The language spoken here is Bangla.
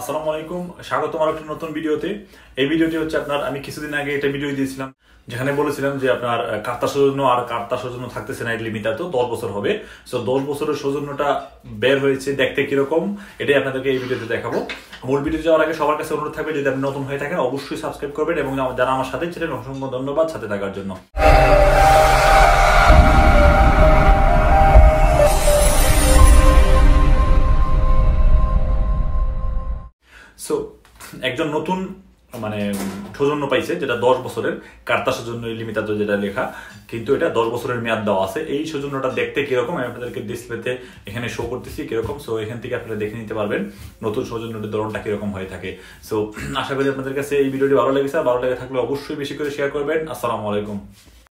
আসসালামু আলাইকুম স্বাগত আমার একটি নতুন ভিডিওতে এই ভিডিওটি হচ্ছে আপনার আমি কিছুদিন আগে একটা ভিডিও দিয়েছিলাম যেখানে বলেছিলাম যে আপনার কার্তা সৌজন্য আর কার্তা সৌজন্য থাকতেছে না এর লিমিটটা তো দশ বছর হবে সো দশ বছরের সৌজন্যটা বের হয়েছে দেখতে কিরকম এটাই আপনাদেরকে এই ভিডিওতে দেখাবো মূল ভিডিও যাওয়ার আগে সবার কাছে অনুরোধ থাকবে যদি আপনি নতুন হয়ে থাকেন অবশ্যই সাবস্ক্রাইব করবেন এবং যারা আমার সাথে ছিলেন অসংখ্য ধন্যবাদ সাথে থাকার জন্য সো একজন নতুন মানে সৌজন্য পাইছে যেটা দশ বছরের কার্তা জন্য লিমিতাত যেটা লেখা কিন্তু এটা দশ বছরের মেয়াদ দেওয়া আছে এই সৌজন্যটা দেখতে কিরকম আমি আপনাদেরকে ডিসপ্লেতে এখানে শো করতেছি কিরকম সো এখান থেকে আপনারা দেখে নিতে পারবেন নতুন সৌজন্যটির ধরনটা কিরকম হয়ে থাকে সো আশা করি আপনাদের কাছে এই ভিডিওটি ভালো লেগেছে ভালো লেগে থাকলে অবশ্যই বেশি করে শেয়ার করবেন আসসালামু আলাইকুম